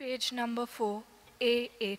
page number 4, A8.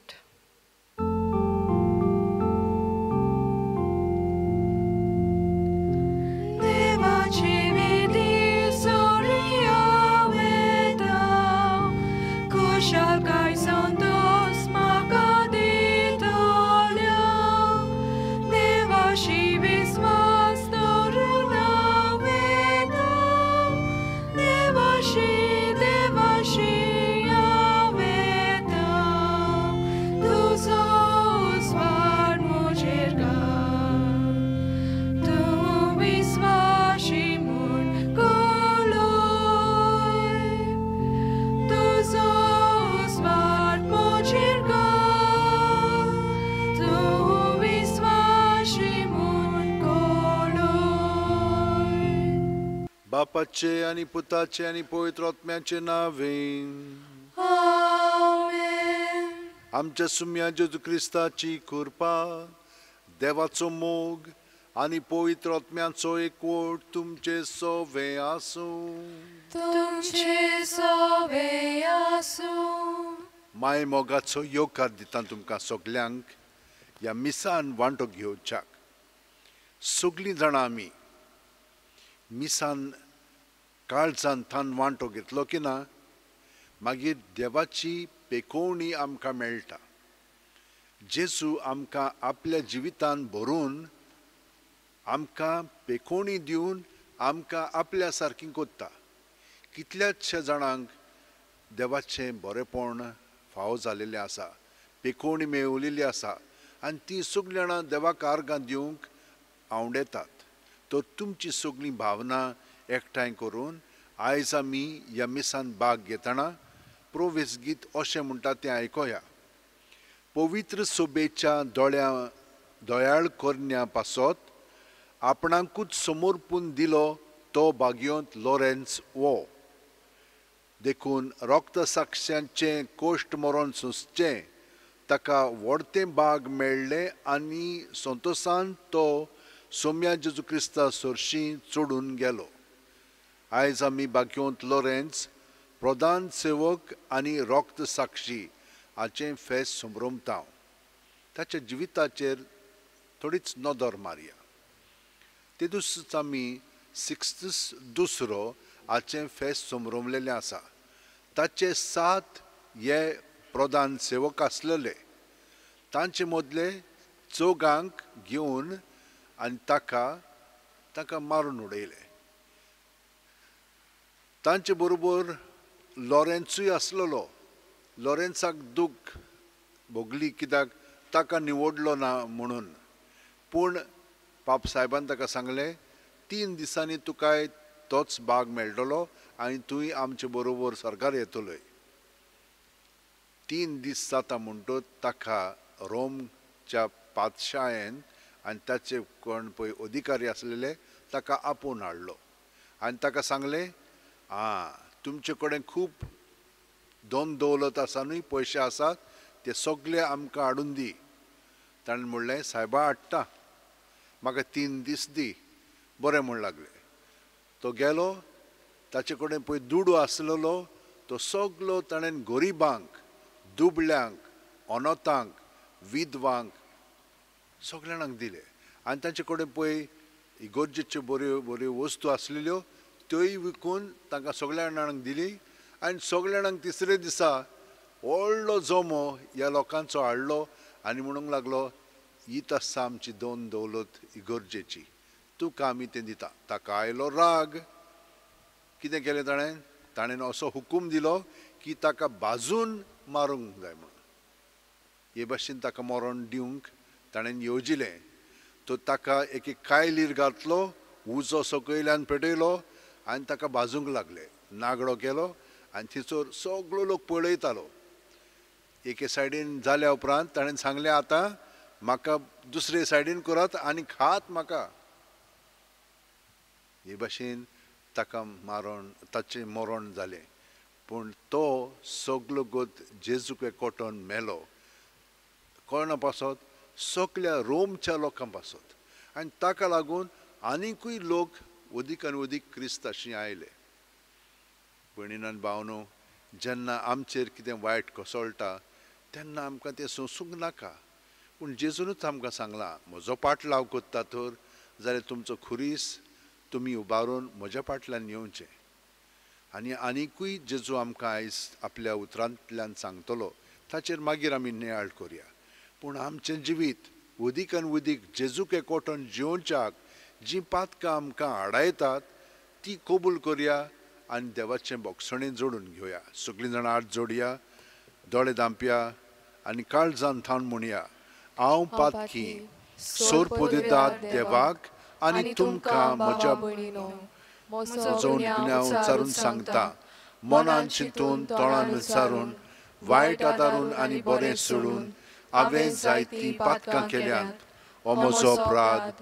aceea, ni put ani ni poetrot mea ce nave. Amen. Am ceasumia Jesu Christa ci curpa, mog, ani poitrot mea e cuor tum ce sove asu. Tum ce sove asu. Mai mogațo yoka ditantum ca sogleang, ia misan vantog yo ceac. Sugli dranami, misan काळजान थान वांटो घेतलो की ना मागीर देवाची पेकोवणी आमकां मेळटा जेजू आमकां आपल्या जिवितान भरून आमकां पेकोवणी दिवन आमकां आपल्या सारकी कोत्ता कितल्याचशे जाणांक देवाचें बरेपण फावो जालेलें आसा पेकोवणी मेळवलेली आसा आनी ती सगळीं जाणां देवाक आर्गां दिवंक आवडेतात तर तुमची सगळीं भावना एकठांय करून आयज आमी ह्या मिसान भाग घेतना प्रोवेस गीत अशें म्हणटा तें आयकोया पवित्र सोबेच्या दोळ्या दोयाळ कोरण्या पासत आपणाकूच समोरपून दिलो तो बागयोंत लॉरेन्स वो देखून रक्त कोष्ट कोश्ट मरोन सुसचें ताका व्हडते बाग मेळ्ळे आनी संतोसान तो सोम्या जेजू क्रिस्ता सोरशीं चोडून गेलो आयज आमी बाक्योंत लॉरेन्स प्रधान सेवक आनी रोक्त साक्षी हाचें फेस्त संभ्रमता ताच्या जिविताचेर थोडीच नदर मारया तेदूसच आमी सिक्स्थ दुसरो हाचें फेस संभ्रमलेलें आसा ताचे सात हे प्रधान सेवक आसलेले तांचे मदले चौगांक घेवन आनी ताका ताका मारून उडयलें तांचे बरोबर लॉरेन्सूय आसलेलो लॉरेन्साक दूख भोगली कित्याक ताका निवडलो ना म्हणून पूण सायबान ताका सांगले तीन दिसांनी तुकाय तोच भाग मेळटलो आनी तुवें आमचे बरोबर सरकार येतलोय तीन दीस जाता म्हणटत ताका रोमच्या पातशायेन आनी ताचे कोण पळय अधिकारी आसलेले ताका आपोवन हाडलो आनी ताका सांगलें आ तुमचे कडेन खूब दोन दौलत आसानूय पयशे आसात ते सगळे आमकां हाडून दी ताणें म्हणलें सायबा हाडटा म्हाका तीन दीस दी बरें म्हूण लागले तो गेलो ताचे कडेन पळय दुडू आसलेलो तो सगलो ताणें गरिबांक दुबळ्यांक अनोतांक विधवांक सगळ्यांक दिले आनी तांचे कडेन पळय इगोर्जेच्यो बऱ्यो बऱ्यो वस्तू आसलेल्यो त्योय विकून तांकां सगळ्या जाणांक दिली आनी सगळ्या जाणांक तिसरे दिसा व्हडलो जोमो ह्या लोकांचो हाडलो आनी म्हणूंक लागलो ही तस्सा आमची दोन दौलत ही गरजेची तुका आमी तें दिता ताका आयलो राग कितें केलें ताणें ताणें असो हुकूम दिलो की ताका बाजून मारूंक जाय म्हणून हे भाशेन ताका मरण दिवंक ताणें येवजिलें तो ताका एक कायलीर घातलो उजो सकयल्यान पेटयलो आणि ताका बाजूंक लागले नागडो केलो आणि थिचोर सगळो लोक पळयतालो एके सायडीन जाल्या उपरांत ताणें सांगलें आतां म्हाका दुसरे सायडीन करात आनी खात म्हाका हे भाशेन ताका मारून ताचें मरण जालें पूण तो सगलो गोत जेजूक कोटोन मेलो कोणा पासत सगल्या रोमच्या लोकां पासत आनी ताका लागून आनिकूय लोक आणि अधिक क्रिस्त अशी आयले भयणीनान भावनो जेन्ना आमचेर कितें वायट कोसळटा तेन्ना आमकां तें सोंसूंक नाका पूण जेजूनच आमकां सांगलां म्हजो पाट लाव कोत्ता तर जाल्यार तुमचो खुरीस तुमी उबारून म्हज्या पाटल्यान येवचें आनी आनिकूय जेजू आमकां आयज आपल्या उतरांतल्यान सांगतलो ताचेर मागीर आमी नियाळ करया पूण आमचें जिवीत उदीक आनी उदीक जेजूक एकवटून जिवोवच्याक जी पातकां आमकां आडायतात ती कबूल करया आनी देवाचे बोक्सणे जोडून घेवया सगळीं जाणां आड जोडया दोळे दांपया आनी काळजान थान म्हणया हांव पातकी सोर दितात देवाक आनी तुमकां म्हज्या हांव विचारून सांगता मनान चिंतून तोंडान विचारून वायट आदारून आनी बरें सोडून हांवें जायती पातकां केल्यांत हो म्हजो अपराध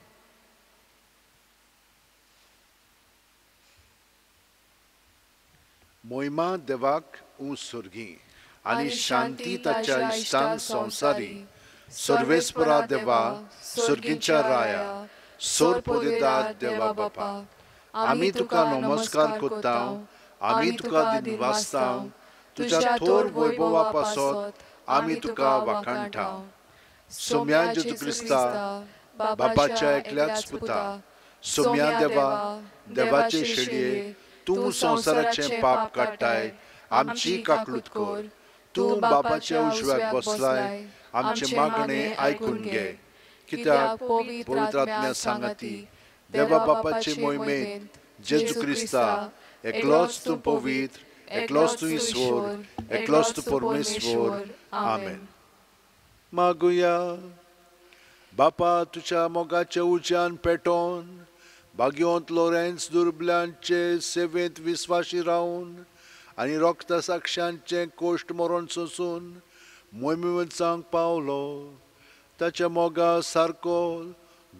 मोहिमा देवाक ऊ स्वर्गी आणि शांती ताच्या इष्टान संसारी सर्वेस्परा देवा सुर्गींच्या राया सोर पोदिदा देवा बापा आम्ही तुका नमस्कार करता आम्ही तुका दिन वाचता तुझ्या थोर वैभवा पासत आम्ही तुका वाखाणटा सोम्या जेजू क्रिस्ता बापाच्या एकल्याच पुता सोम्या देवा देवाचे शेडये तू संसाराचे पाप काडटाय आमची काकलूत कर तू बापाच्या उजव्यात बसलाय आमचे मागणे ऐकून घे कित्याक पवित्रात्म्या सांगा ती देवा बापाचे मोहिमेत जेजू क्रिस्ता एकलोच तू पवित्र एकलोच तू ईश्वर एकलोच तू परमेश्वर आमेन मागुया बापा तुझ्या मोगाच्या उज्यान पेटोन भाग्यवंत रेन्स दुर्बलांचे सेवेंत विस्वाशी रावून आनी रोखता साक्षांचे कोश्ट मरोन सोसून मोमिवंचांक पावलो ताच्या मोगा सारको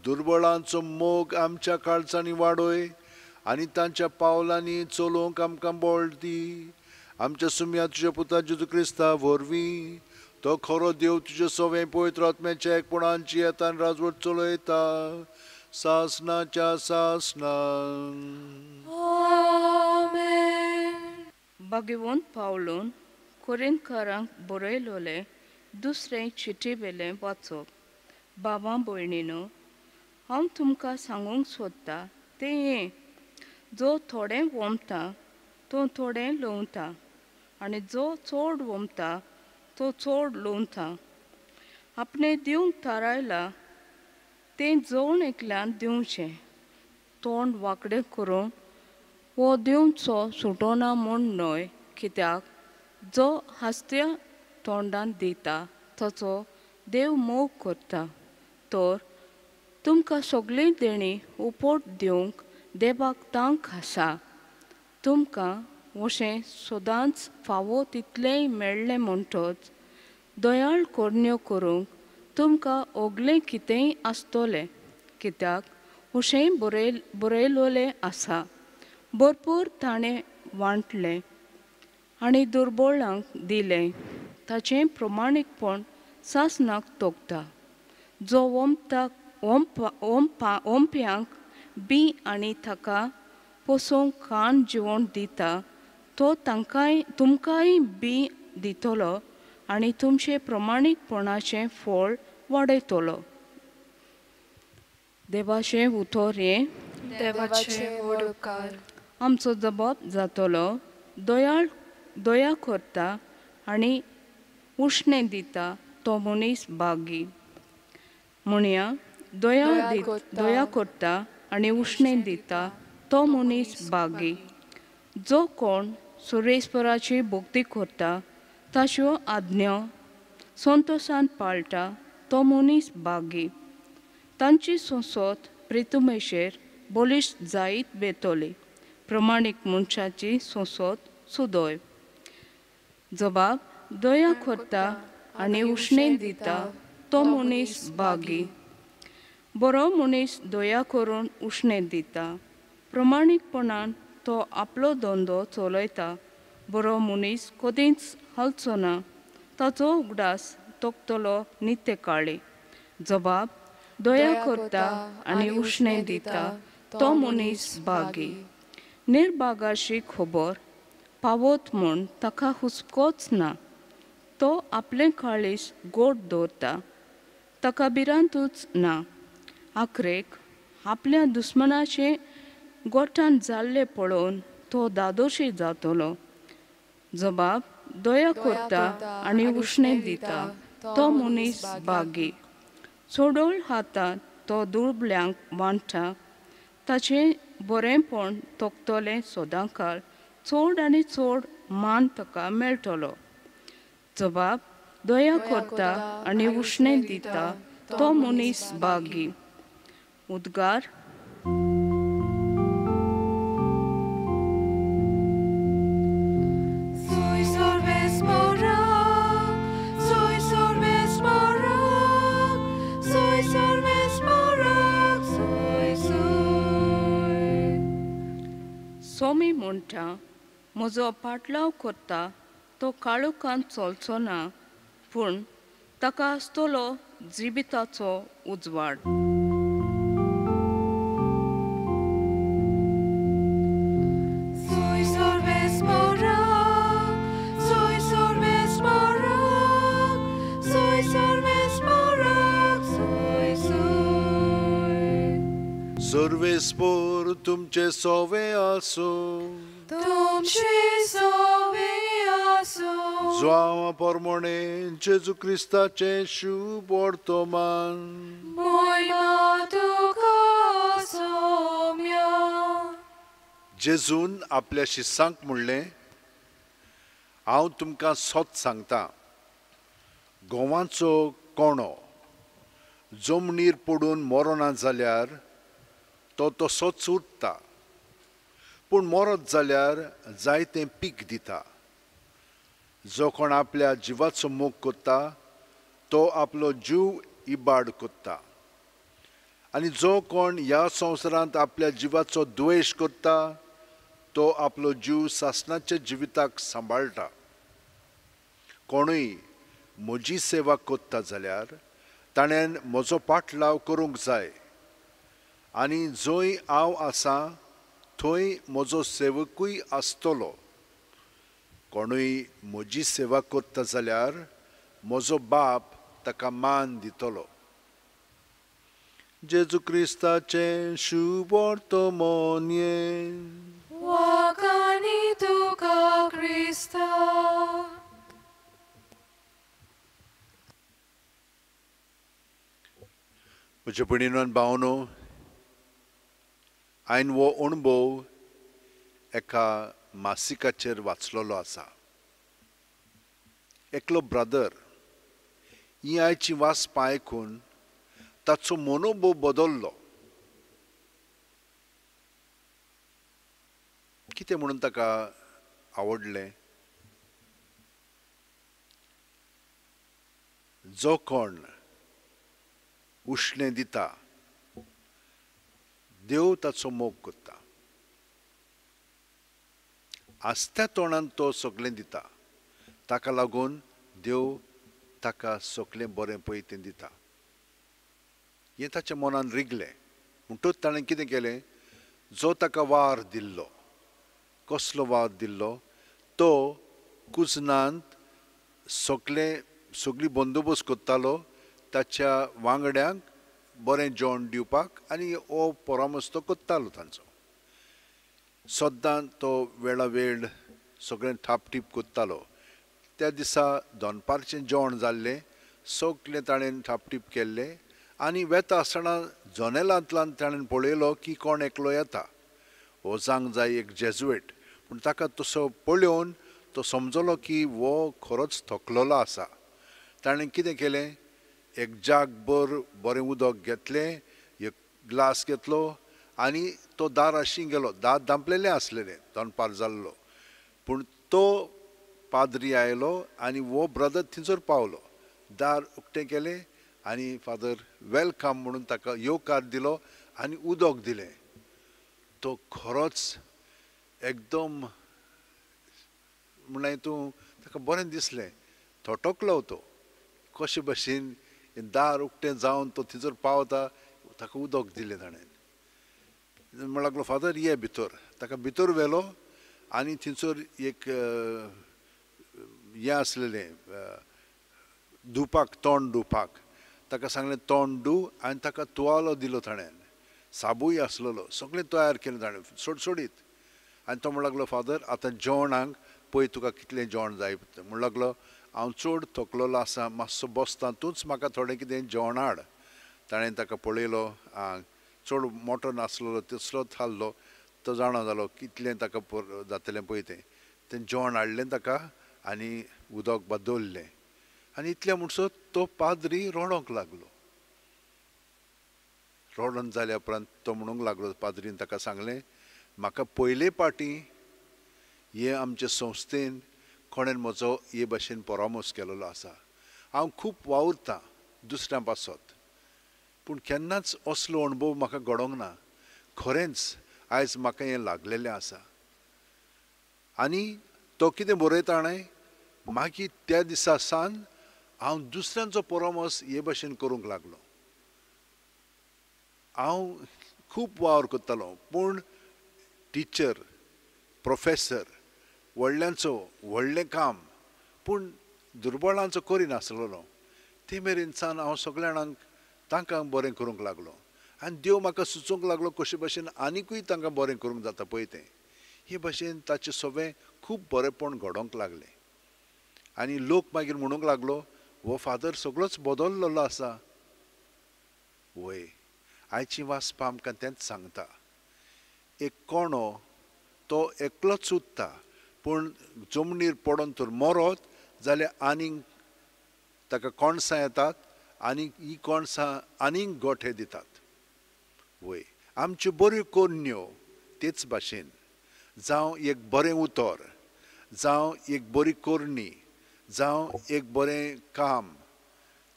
दुर्बळांचो मोग आमच्या काळजांनी वाडोय आनी तांच्या पावलांनी चलोवंक आमकां बोळ दी आमच्या सुम्या तुज्या पुता जेजू क्रिस्ता वरवीं तो खरो देव तुजे सोवें पवित्र आत्म्याच्या एकपणांची येता आनी राजवट चलयता शासनाच्या शासना Bagivun Paulun, Kurin Karang Borelole, दुसरे चिटीबेले वाचप बाबा भयणीनो हांव तुमकां सांगूंक सोदता तें हें जो थोडें वोमता तो थोडे लोवता आनी जो चड वोमता तो चड लोवता आपणें दिवंक थारायलां तें जोण एकल्यान दिवचें तोंड वांकडें करून हो दिवचो सुटो ना म्हूण न्हय कित्याक जो हास्त्या तोंडान दिता ताचो देव मोग करता तर तुमकां सगळीं देणी उपोट दिवंक देवाक तांक आसा तुमकां अशें सदांच फावो तितलेंय मेळ्ळें म्हणटच दयाळ करण्यो करूंक तुमकां ओगलें कितेंय आसतोलें कित्याक हुशेंय बरय बरयलोलें आसा भरपूर ताणें वांटलें आनी दुर्बोळांक दिलें ताचें प्रमाणीकपण सासनाक तोगता जो ओमता ओमपा ओमप्यांक ओंप्यांक बी आनी ताका पोसूंक खाण जिवण दिता तो तांकांय तुमकांय बी दितलो आनी तुमचे प्रमाणीकपणाचें फळ वाडयतलो देवाचें उतोरें देवाचें आमचो जबाब जातलो दयाळ दया करता आनी उश्णे दिता तो मनीस बागी म्हणया दया दया करता आनी उश्णे दिता तो मनीस बागी जो कोण सुरेश्वराची भक्ती करता ताश्यो आज्ञ संतोषान पाळटा तो मनीस बागी तांची सोसोत प्रितुमेशेर बोलिश जायत बेतोली प्रमाणीक मनशाची सोसोत सुदोय जबाब दया करता आनी उष्णेक दिता तो मनीस बागी बरो मनीस दया करून उष्णे दिता प्रमाणीकपणान तो आपलो धंदो चलयता बरो मनीस कदींच हलचो ना ताचो उगडास तोकतलो नित्य काळी जबाब दया करता आणि उष्णे दिता तो मनीस बागी निर्बागाशी खबर पावत म्हूण ताका हुस्कोच ना तो आपले काळीश गोड दवरता ताका भिरांतूच ना आखरेक आपल्या दुस्मनाचे गोठान जाल्ले पळोवन तो दादोशी जातलो जबाब दया करता आनी उष्णे दिता तो मनीस बागी चडोळ हातात तो दुर्बल्यांक मांडटा ताचें बरेंपण तोगतलें सोदांकाल चड आनी चड मान ताका मेळटलो जबाब दया करता आनी उष्णे दिता तो मनीस बागी उद्गार म्हजो पाटलाव करता तो काळोखांत चलचो ना पूण ताका आसतलो जिबिताचो उजवाड Sorvespor tumce sove aso. Tum Zoama pormone în Jesu Christa ce șu bortoman. Moi matu casomia. जेजून आपल्याशी सांग म्हणलें हांव तुमकां सोत सांगता गोवाचो कोणो जमनीर पडून मरोना जाल्यार तो तसोच उरता पूण मरत जाल्यार जायतें पीक दिता जो कोण आपल्या जिवाचो मोग कोत्ता तो आपलो जीव इबाड कोत्ता आनी जो कोण ह्या संवसारांत आपल्या जिवाचो द्वेष कोत्ता तो आपलो जीव सासनाच्या जिविताक सांबाळटा कोणूय म्हजी सेवा कोत्ता जाल्यार ताणें म्हजो पाठलाव करूंक जाय आनी जंय हांव आसां थंय म्हजो सेवकूय आसतलो कोणूय म्हजी सेवा करता जाल्यार म्हजो बाप ताका मान दितलो जेजू क्रिस्ताचें शुभोर्त मोनये वाकानी तुका क्रिस्ता म्हज्या भयणीन हांवें वो अणभव एका मासिकाचेर वाचलेलो आसा एकलो ब्रदर ही आयची वास आयकून ताचो मनोबो बदल्लो कितें म्हणून ताका आवडलें जो कोण उश्णें दिता देव करता आस्त्या तोंडान तो सगळें दिता ताका लागून देव ताका सगळें बरें पळय तें दिता हें ताच्या मनान रिगलें म्हणटच ताणें कितें केलें जो ताका वार दिल्लो कसलो वार दिल्लो तो कुजनांत सगळे सगळी बंदोबस्त करतालो ताच्या वांगड्यांक बरें जेवण दिवपाक आनी हो परामर्श तो कोत्तालो तांचो सद्दां तो वेळा वेळ सगळें थापटीप कोत्तालो त्या दिसा दनपारचें जेवण जाल्लें सगलें थाप थापटीप केल्लें आनी वेता आसतना जनेलांतल्यान ताणें पळयलो की कोण एकलो येता हो जावंक जाय एक जेजुएट पूण ताका तसो पळोवन तो समजलो की वो खरोच थकलेलो आसा ताणें कितें केलें एक जाग भर बरें उदक घेतलें एक ग्लास घेतलो आनी तो दार आशिंग गेलो दार दांपलेलें आसलेलें दनपार जाल्लो पूण तो पाद्री आयलो आनी वो ब्रदर थंयसर पावलो दार उकतें केलें आनी फादर वेलकम म्हणून ताका यो कार्ड दिलो आनी उदक दिलें तो खरोच एकदम म्हणाय तूं ताका बरें दिसलें थोटोकलो तो कशे भशेन दार उक्तें जावन तो थिजर पावता ताका उदक दिलें ताणें म्हण लागलो फादर ये भितर ताका भितर व्हेलो आनी थंयसर एक हें आसलेलें धुवपाक तोंड धुवपाक ताका सांगलें तोंड डू आनी ताका तुवालो दिलो ताणें साबूय आसलेलो सगळें तयार केलें ताणें सोडसोडीत आनी तो म्हण लागलो फादर आतां जेवणाक पळय तुका कितलें जेवण जाय म्हण लागलो हांव चड थकलोलो आसा मातसो बसता तूंच म्हाका थोडें कितें जेवण हाड ताणें ताका पळयलो चड मोटो नासलो तसलोच हाल्लो तो जाणो जालो कितलें ताका जातलें पळय तें तें जेवण हाडलें ताका आनी उदक बदल्लें आनी इतलें म्हणसर तो पाद्री रडोंक लागलो रडोन जाल्या उपरांत तो म्हणूंक लागलो पाद्रीन ताका सांगलें म्हाका पयले पाटी हे आमचे संस्थेन कोणेन म्हजो हे भाशेन परामोस केलेलो आसा हांव खूब वावुरतां दुसऱ्यां पासत पूण केन्नाच असलो अणभव म्हाका घडोवंक ना खरेंच आयज म्हाका हें लागलेलें आसा आनी तो कितें बरयता हाणें मागीर त्या दिसा सावन हांव दुसऱ्यांचो परामोस हे भाशेन करूंक लागलो हांव खूब वावर करतालो पूण टिचर प्रोफेसर व्हडल्यांचो व्हडलें काम पूण दुर्बळांचो करिनासलो ते मेरेन सावन हांव सगल्या जाणांक तांकां बरें करूंक लागलो आनी देव म्हाका सुचोवंक लागलो कशे भशेन आनीकूय तांकां बरें करूंक जाता पळय तें हे भशेन ताचें सगळें खूब बरेंपण घडोवंक लागलें आनी लोक मागीर म्हणूंक लागलो हो फादर सगळोच बदल्लेलो आसा वय आयची वाचपा आमकां तेंच सांगता एक कोणो तो एकलोच उत्ता पूण जमनीर पडून तर मरत जाल्यार आनीक ताका कोणसां येतात आनीक ही कोणसां आनीक गोठे दितात वय आमच्यो बऱ्यो कोन्यो तेच भाशेन जावं एक बरें उतर जावं एक बरी कोरणी जावं एक बरें काम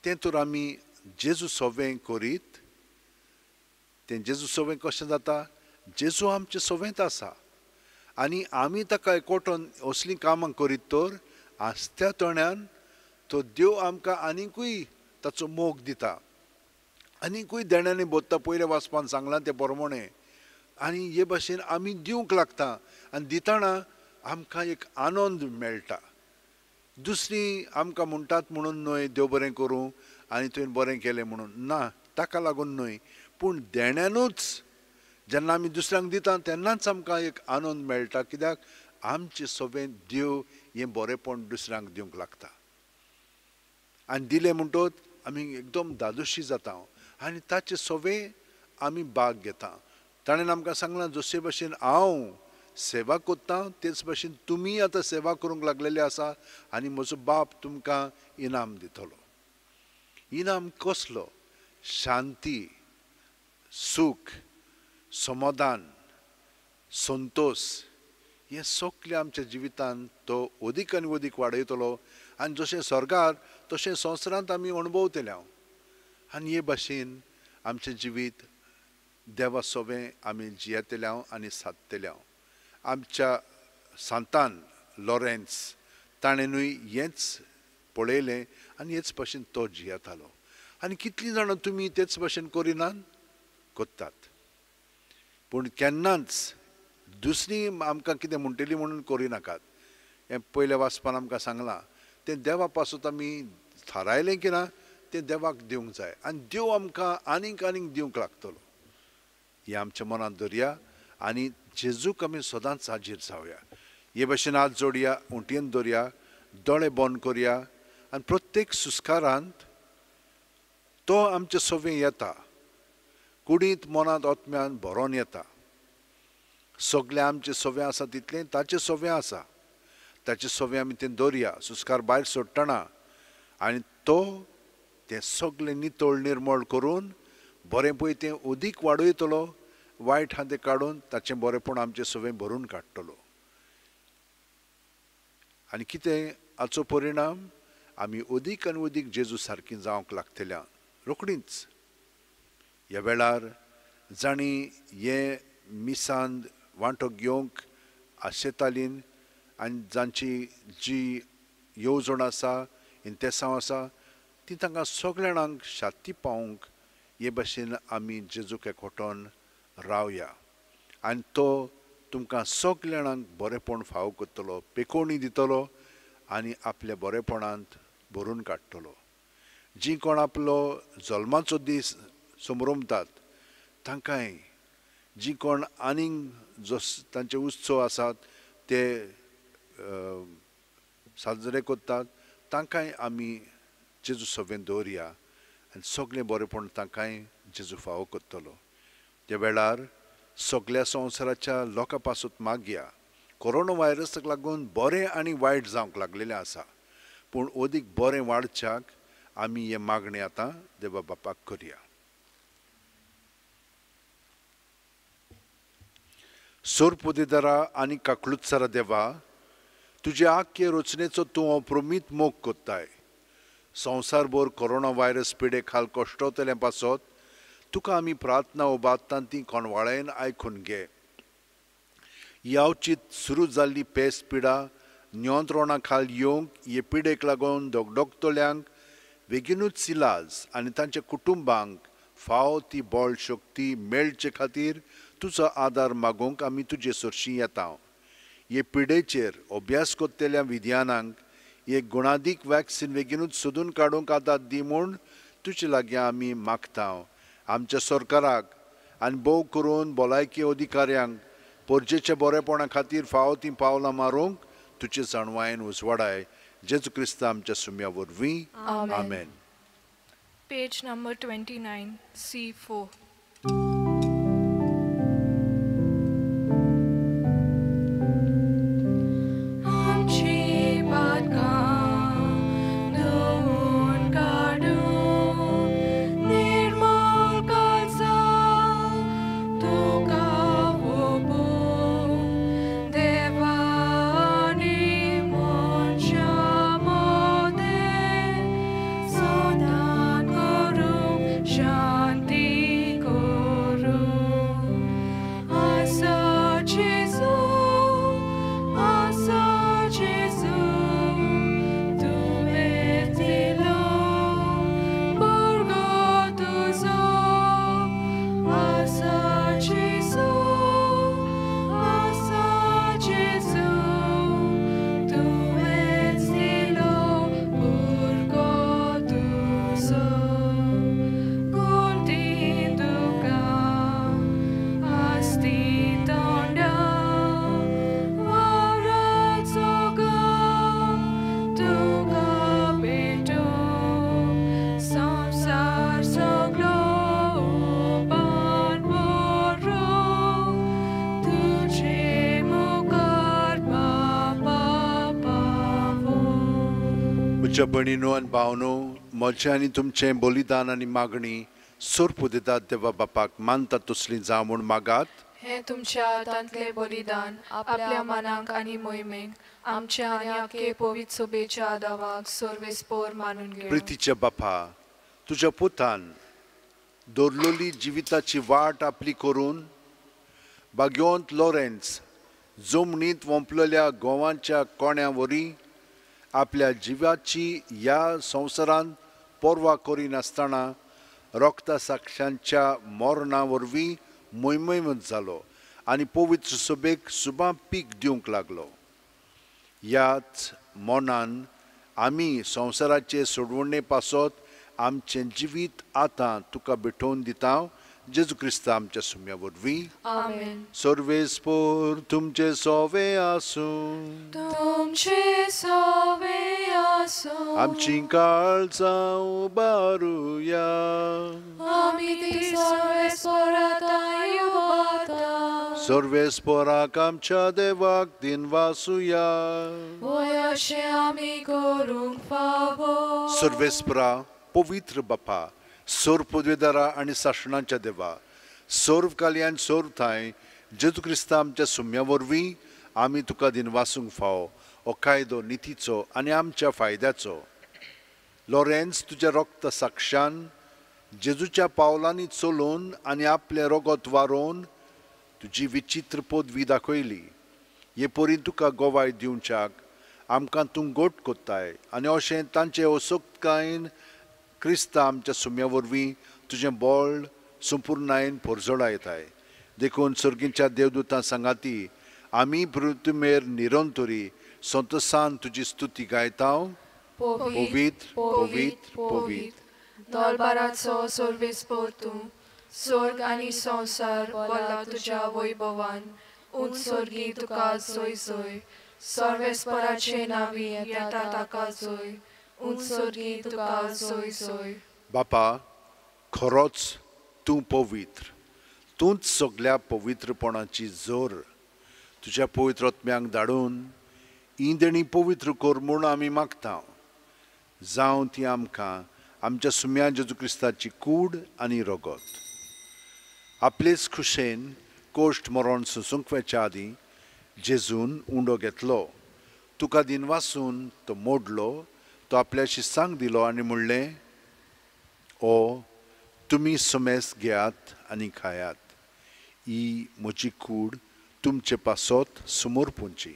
तें तर आमी जेजू सोवें करीत तें जेजू सोवें कशें जाता जेजू आमचे सोवेंत आसा आनी आमी ताका एकवटोन असलीं कामां करीत तर आसत्या तोण्यान तो देव आमकां आनिकूय ताचो मोग दिता आनिकूय देण्यानी बोत्ता पयल्या वाचपान सांगलां ते प्रमाणे आनी हे भाशेन आमी दिवंक लागता आनी दिताना आमकां एक आनंद मेळटा दुसरी आमकां म्हणटात म्हणून न्हय देव बरें करूं आनी तुवें बरें केलें म्हणून ना ताका लागून न्हय पूण देण्यानूच जेन्ना आमी दुसऱ्यांक दिता तेन्नाच आमकां एक आनंद मेळटा कित्याक आमचे सोबेन देव हें बरेंपण दुसऱ्यांक दिवंक लागता आनी दिलें म्हणटोत आमी एकदम दादोशी जाता आनी ताचे सोवे आमी भाग घेता ताणें आमकां सांगलां जशे भशेन हांव सेवा कोत्ता तेच भशेन तुमी आतां सेवा करूंक लागलेले आसा आनी म्हजो बाप तुमकां इनाम दितलो इनाम कसलो शांती सुख समाधान संतोष हे सगळे आमच्या जिवितान तो अधिक आनी ओदीक वाडयतलो आनी स्वर्गात सरकार तशें आम्ही आमी आणि आनी हे भाशेन आमचें जिवीत देवा सोबे आम्ही जियेतल्या आणि सादतल्या आमच्या सांतान लॉरेन्स ताणेनूय हेच पळयलें आणि हेच भाशेन तो जियेतालो आणि कितलीं जाणां तुम्ही तेच भाशेन करिनात करतात पूण केन्नाच दुसरी आमकां कितें म्हणटली म्हणून करिनाकात हें पयलें वाचपान आमकां सांगलां तें देवा पासून आमी थारायलें की ना तें देवाक दिवंक जाय आनी देव आमकां आनीक आनीक दिवंक लागतलो हें आमच्या मनांत दवरया आनी जेजूक आमी सदांच हाजीर जावया हे भशेन आज जोडया उंटयेन दवरया दोळे बंद करया आनी प्रत्येक सुस्कारांत तो आमचे सोवें येता कुडींत मनांत ओतम्यान भरोन येता सगलें आमचें सवें आसा तितलें ताचें सवें आसा ताचें सवें आमी तें दवरया सुस्कार भायर सोडटना आनी तो तें सगलें नितळ निर्मळ करून बरें पळय तें उदीक वाडयतलो वायट हा तें काडून ताचें बरेंपण आमचें सवें भरून काडटलो आनी कितें हाचो परिणाम आमी उदीक आनी उदीक जेजू सारकीं जावंक लागतल्या रोखडींच ह्या वेळार जाणी हे मिसांद वांटो घेवंक आशेतालीन आनी जांची जी येवजण आसा इंतेसांव आसा ती तांकां सगल्या जाणांक पावूंक हे भाशेन आमी जेजूक एकवटोन रावया आनी तो तुमकां सगळ्या जाणांक बरेपण फाव करतलो पेकोवणी दितलो आनी आपल्या बरेपणांत भरून काडटलो जी कोण आपलो जल्माचो दीस समरोमतात तांकांय जी कोण आनीक जो तांचे उत्सव आसात ते साजरे करतात तांकांय आमी जेजू सवेन दवरया आनी सगळें बरेंपण तांकांय जेजू फावो करतलो त्या वेळार सगल्या संवसाराच्या लोकां पासून मागया कोरोना व्हायरसाक लागून बरें आनी वायट जावंक लागलेलें आसा पूण अदीक बरें वाडच्याक आमी हे मागणें आतां देवा बापाक करया सोरपुदेदारा आणि काकलुत्सारा देवा तुझे आख्खे रचनेचो तू हो प्रमीत मोग कोत्ताय संवसारभर कोरोना व्हायरस पिडे खाल कोश्टवतलें पासत तुका आमी प्रार्थना बातां ती कोणवाळेन आयकून घे यावची सुरू जाल्ली पेस पिडा नियंत्रणा खाल येवंक ये पिडेक लागून धगधगतल्यांक बेगीनूच सिलाज आनी तांच्या कुटुंबांक फाव ती बॉल शक्ती मेळचे खातीर तुजो आदार मागोवंक आमी तुजे सोरशी येता हे पिडेचेर अभ्यास कोत्तेल्या विद्यानांक हे गुणादीक वॅक्सिन बेगीनूच सोदून काडूंक आदार दी म्हूण तुजे लागी आमी मागता आमच्या सरकाराक आनी भोव करून भलायकी अधिकाऱ्यांक पोरजेच्या बरेपणा खातीर फावो ती पावलां मारूंक तुजे जाणवायेन उजवाडाय जेजू क्रिस्त आमच्या सुम्या वरवीं आमेन page number twenty nine C four तुमच्या बहिणीनो आणि भावनो म्हजें आनी तुमचें बलिदान आनी मागणी सोरपू दितात देवा बापाक मानतात तसली म्हणून मागात हे तुमच्या हातांतले बलिदान आपल्या मनाक आणि मोहिमेक आमच्या आणि आखे पवित्र सोबेच्या आदावाक सर्वेस मानून घे प्रितीच्या बापा तुज्या पुतान दोरलोली जिविताची वाट आपली करून बाग्योंत लॉरेन्स जमनीत वंपलेल्या गोवांच्या कोण्यावरी आपल्या जिवाची या संसारात पोरवा करी नसताना रोक्ता साक्षांच्या मोरणा वरवीं झालो जालो पवित्र सुबेक सुबां पीक दिवंक लागलो याच मोनान आमी संसाराचे सोडवणे पासत आमचे जिवीत आता तुका भेटोवन दिता Jesu am ce sumia vorbi. Amen. Sorve spor, tum ce sove asum. Tum ce sove asum. Am cinca alța baruia. Amiti sorve ta iubata. Sorve spora cam cea de vac din vasuia. Voia și amicorum favor. Sorve spora povitră bapa. सोर पदवीदारा आणि सासणांच्या देवा सोर्व कालयान सोर थाय जेजू Crysta आमच्या सुम्या वरवीं आमी तुका दिनवासूंक फाव हो कायदो नितीचो आणि आमच्या फायद्याचो लॉरेन्स तुज्या रक्त साक्षान जेजूच्या पावलांनी चलून आनी आपले रोगत वारोवन तुजी विचित्र पदवी दाखयली हे परीन तुका गोवाय दिवच्याक आमकां तूं गोट कोत्ताय आनी अशें तांचे असोक्तकायेन क्रिस्ता आमच्या सुम्यावरवीं तुजें बोल्ड संपूर्णायेन भरजडा येताय देखून सर्गीच्या देवदुतां सांगाती आमी पृथ्वीमेर निरंतरी संतोसान तुजी स्तुती गायतांव पवित्र पवित्र पवित्र दलबाराचो सर्वेस पोर तूं स्वर्ग आनी संवसार बोला तुज्या वैभवान उंच स्वर्गी तुका सोय सोय सर्वेस्पराचे नावी येता ताका सोय उंचोरगी तुका सोय सोय बापा खरोच तूं पवित्र तूंच सगल्या पवित्रपणाची जोर तुज्या पवित्रत्म्यांक धाडून इंदणी पवित्र कर म्हूण आमी मागता जावं ती आमकां आमच्या सुम्या जेजू कूड आनी रगत आपलेच खुशेन कोश्ट मरण सोंसूंक वेच्या आदीं जेजून उंडो घेतलो तुका दिनवासून तो मोडलो तो आपल्या शिस्तांक दिलो आणि म्हणलें ओ तुमी समेस घेयात आणि खायात ही म्हजी कूड तुमचे पासोत समोर पुंची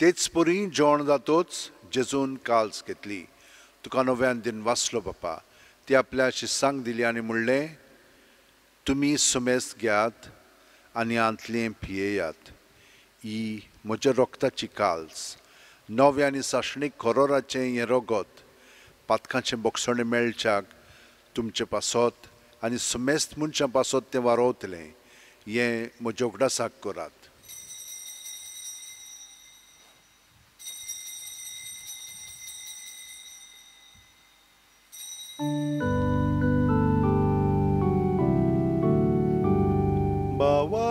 तेच परी जेवण जातोच जेजून काल्स घेतली तुका नव्यान दिन वाचलो बापा ती आपल्या शिस्तांक दिली आणि म्हणलें तुम्ही सुमेस घ्यात आनी आंतलें पियेयात ही म्हज्या रोगताची काल्स नवे आनी साशणीक करोराचें हें रगत पातकांचें बोक्षण मेळच्याक तुमचे पासोत, आनी समेस्त मनशां पासत तें वारोवतलें हें म्हज्या उगडासाक करात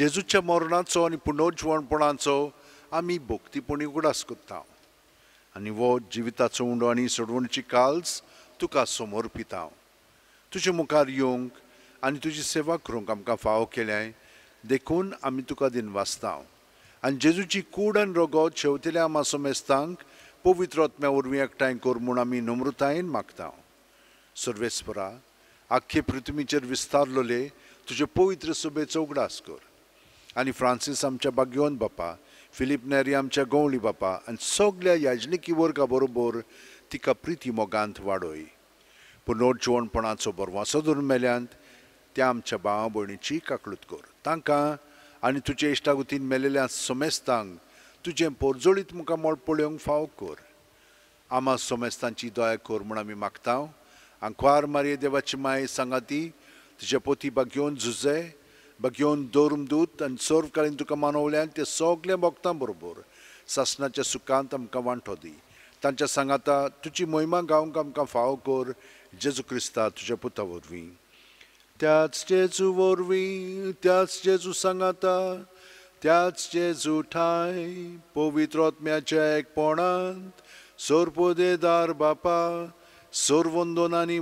जेजूच्या मरणाचो आनी पुनोज्वणपणाचो आमी भोक्तीपणी उगडास कोत्ता आनी वो जिविताचो उंडो आनी सोडवणची काल्स तुका समोर पितां तुजे मुखार येवंक आनी तुजी सेवा करूंक आमकां फाव केल्याय देखून आमी तुका दिन वाचता आनी जेजूची कूड आनी रोगो शेवतेल्या मासो मेस्तांक पवित्र आत्म्या वरवीं एकठांय कर म्हूण आमी नम्रतायेन मागता सर्वेस्परा आख्खे पृथ्वीचेर विस्तारलोले तुजे पवित्र सुबेचो उगडास कर आणि फ्रांसीस आमच्या बाग्योन बापा फिलीप नेरी आमच्या गवळी बापा आणि सगल्या याजनिकी वर्गा बरोबर तिका प्रिती मोगांत वाडोय पूण नोटजिवणपणाचो बरवासो धरून मेल्यांत त्या आमच्या भाव भयणीची काकलूत कर तांकां आनी तुजे इश्टागुतीन मेलेल्या सोमेस्तांक तुजें पोरजोळीत मुखा मोड पळोवंक फाव कर आमा सोमेस्तांची दया कर म्हूण आमी मागता आंखवार मारये देवाची माय सांगाती तुजे पोती घेवन झुजय बा घेवन दोरमदूत आणि सोर काळीन तुका मानवल्यान ते सगळे भक्तां बरोबर सासणाच्या सुखांत आमकां वांटो दी तांच्या सांगाता तुजी मोहिमा गावंक आमकां फाव कर जेजू क्रिस्ता तुज्या पुता वरवीं त्याच जेजू वरवीं त्याच जेजू सांगाता त्याच जेजू ठाय पवित्रोत्म्याच्या एकपणांत पोदेदार बापा सोर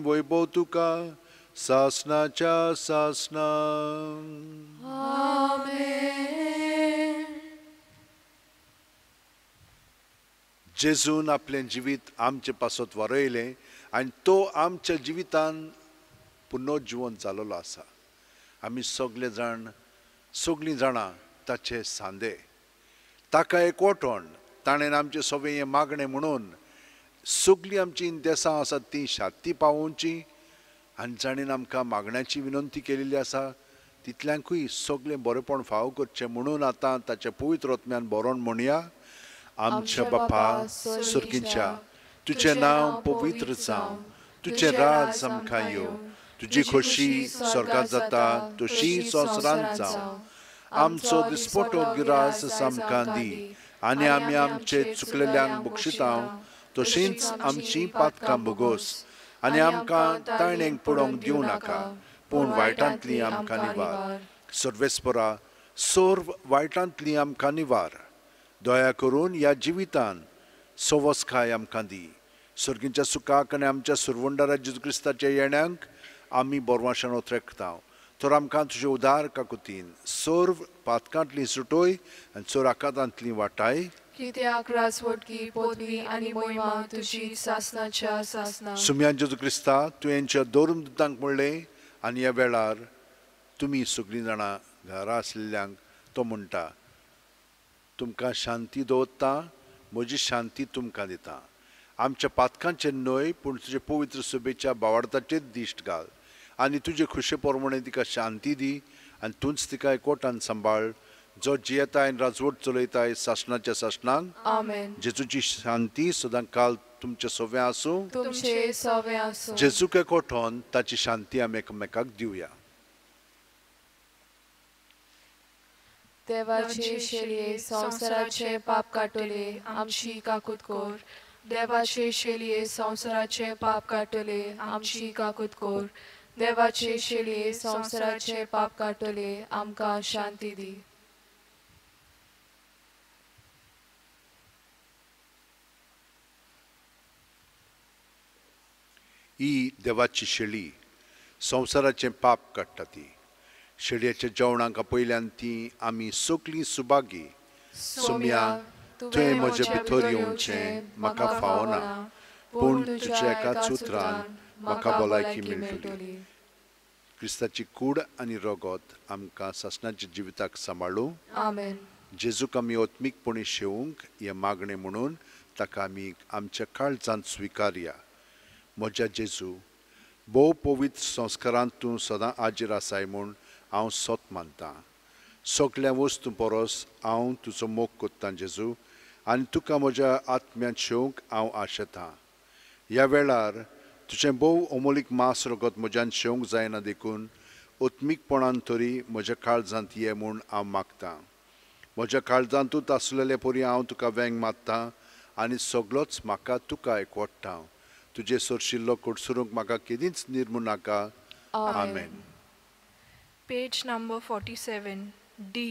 वैभव तुका शासनाच्या शासना जेजून आपले जिवीत आमचे पासत वारयलें आणि तो आमच्या जिवितान पुनर्जीवन झालेलो असा आम्ही सगळे जण सगळी जाणां ताचे सांदे ताका एकवटण ताणेन आमचे सगळें हें मागणें म्हणून सगळीं आमची देसां आसात ती शांती पावोवची हांच्यानी आमकां मागण्याची विनंती केलेली आसा तितल्यांकूय सगळें बरेपण फावो करचें म्हणून आतां ताच्या पवित्रोत्म्यान बरोवन म्हणया आमच्या बापा सुर्गीच्या तुजें नांव पवित्र जावं तुजें राज आमकां यो तुजी खोशी स्वर्गात जाता तशी संवसारांत जावं आमचो दिसपटो गिरास आमकां दी आनी आमी आमचे चुकलेल्यांक बक्षितांव तशींच आमची पातकां भोगोस आणि आमकां ताळणेक पडोंक दिवं नाका पूण वायटांतली आमकां निवार सर्वेस्परा सोर वायटांतली आमकां निवार दया करून ह्या जिवितान सवस खाय आमकां दी सर्गींच्या सुखाक आनी आमच्या सुरवंडा जेजू क्रिस्ताच्या येण्यांक आमी बोरवाशान ओत्रेकता तर आमकां तुजे उदार काकुतीन सोर्व पातकांतली सुटोय आनी चोराकातांतली वाटाय त्या रासवट की पोदवी आणि मोहिमा तुझी सासनाच्या सासना सुम्यान जेजू क्रिस्ता तुवेंच्या दोरून दुतांक म्हणले आनी ह्या वेळार तुमी सगळीं जाणां घरा आसल्यांक तो म्हणटा तुमकां शांती दवरता म्हजी शांती तुमकां दिता आमच्या पादकांचे न्हय पूण तुजे पवित्र शुभेच्छा बावार्थाचेर दिश्ट घाल आनी तुजे खुशे प्रमाणे तिका शांती दी आनी तूंच तिका एकवटान सांबाळ जो जियेता आहे राजवट चलयता शासनाच्या शासनांक जेजूची शांती सदां काल तुमचे सोवे आसूं तुमचे सोवे आसूं जेजूके कोठोन ताची शांती आमी एकमेकाक दिवया देवाचे शेलये संवसाराचे पाप काटले आमची कोर देवाचे शेलये संवसाराचे पाप काटले आमची कोर देवाचे शेलये संवसाराचे पाप काटले आमकां शांती दी ई देवाची शेळी संवसाराचें पाप काडटा ती शेळयेच्या जेवणाक पयल्यान ती आमी सगळीं सुभागी सोमया तुवें म्हजे भितर येवचें म्हाका फावना पूण तुज्या एका सुत्रान म्हाका भलायकी मेळटली क्रिस्ताची कूड आनी रगत आमकां सासणाच्या जिविताक सांबाळू जेजूक आमी ओत्मीकपणे शेवूंक हे मागणें म्हणून ताका आमी आमच्या काळजांत स्विकारया म्हज्या जेजू भोव पवित्र संस्कारांत तूं सदां आजीर आसाय म्हूण हांव सोत मानतां सगळ्या वस्तू परोस हांव तुजो मोग कोत्तां जेजू आनी तुका म्हज्या आत्म्यान शेवंक हांव आशेतां ह्या वेळार तुजें भोव अमोलीक मास रगत म्हज्यान शेवंक जायना देखून उत्मीकपणान तरी म्हज्या काळजांत ये म्हूण हांव मागतां म्हज्या काळजांतूच आसलेले परी हांव तुका वेंग मागतां आनी सगळोच म्हाका तुका एकवडटा तुझे सोरशिल्लो कोडसुरूंक म्हाका केदींच निर्मू नाका आमेन पेज नंबर 47 डी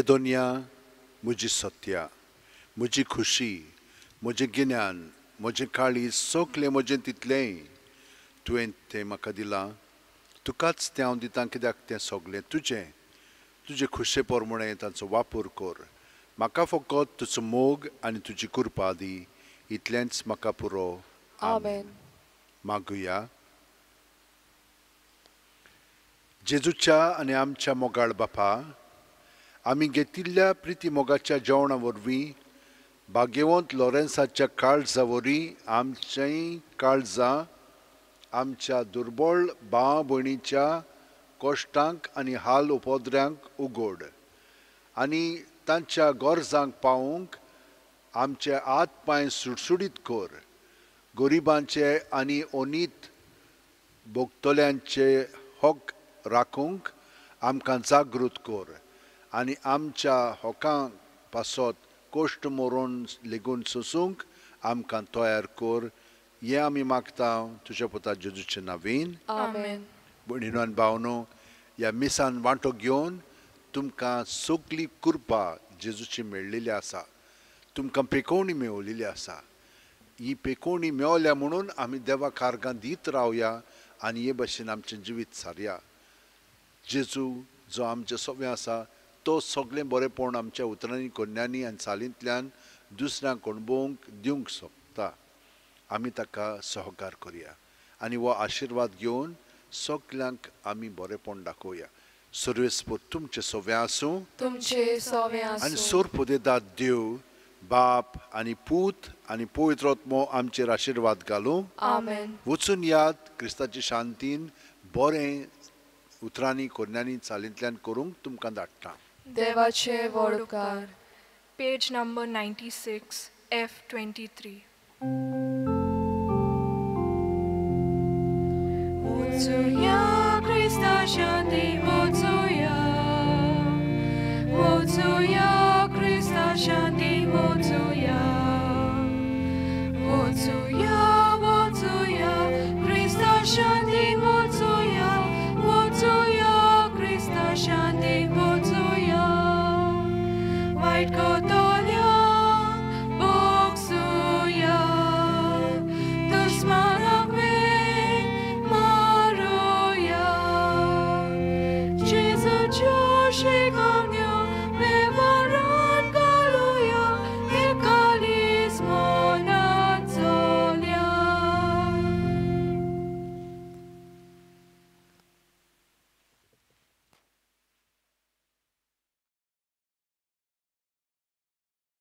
ए दुनिया मुझी सत्या म्हजी खुशी म्हजें गिन्यान म्हजें काळी सगलें म्हजें तितलेंय तुवें तें म्हाका दिलां तुकाच तें हांव दितां कित्याक तें सगलें तुजें तुजे खुशे पोरमुणें तांचो वापर कर म्हाका फकत तुजो मोग आनी तुजी कुरपा दी इतलेंच म्हाका पुरो आमेन मागुया जेजुचा आनी आमच्या मोगाळ बापा आम्ही घेतिल्ल्या प्रितीमोगाच्या जेवणा वरवीं भाग्यवंत लॉरेन्साच्या काळजा वरवीं आमचीं काळजां आमच्या दुर्बळ भाव भयणीच्या कोश्टांक आनी हाल उपद्र्यांक उगोड आनी तांच्या गोरजांक पावूंक आमचे आत पांय सुडसुडीत कर गरिबांचे आनी ओनीत भोगतल्यांचे हक्क राखूंक आमकां जागृत कर आणि आमच्या हॉकां पासत कोश्ट मोरून लेगून सोसूंक आमकां तयार कर हें आमी मागता तुज्या पुता जेजूचे नवीन भयणीनो भावनो ह्या मिसान वांटो घेवन तुमकां सगली कुर्पा जेजूची मेळिल्ली आसा तुमकां पेकोवणी मेळिल्ली आसा ही पेकोवणी मेवल्या म्हणून आमी देवा कारगां दीत रावया आनी हे भशेन आमचें जिवीत सारया जेजू जो आमचे सोबे आसा तो सगळें बरेपण आमच्या उतरांनी कोन्यांनी आनी चालींतल्यान दुसऱ्यांक अणभवूंक दिवंक सोदता आमी ताका सहकार करया आनी हो आशिर्वाद घेवन सगल्यांक आमी बरेंपण दाखोवया सर्वेस्पूर तुमचे सोवे आसूं तुमचे आनी सोरपो देव बाप आनी पूत आनी पवित्रत्मो आमचेर आशिर्वाद घालूं वचून यात क्रिस्ताचे शांतीन बरें उतरांनी कोन्यांनी चालींतल्यान करूंक तुमकां धाडटा Deva Devache Vodkar, page number 96, F23. Mulțumia Hrista și-a mulțuia, mulțuia, Hrista și-a mulțuia, mulțuia, mulțuia, Hrista și-a mulțuia.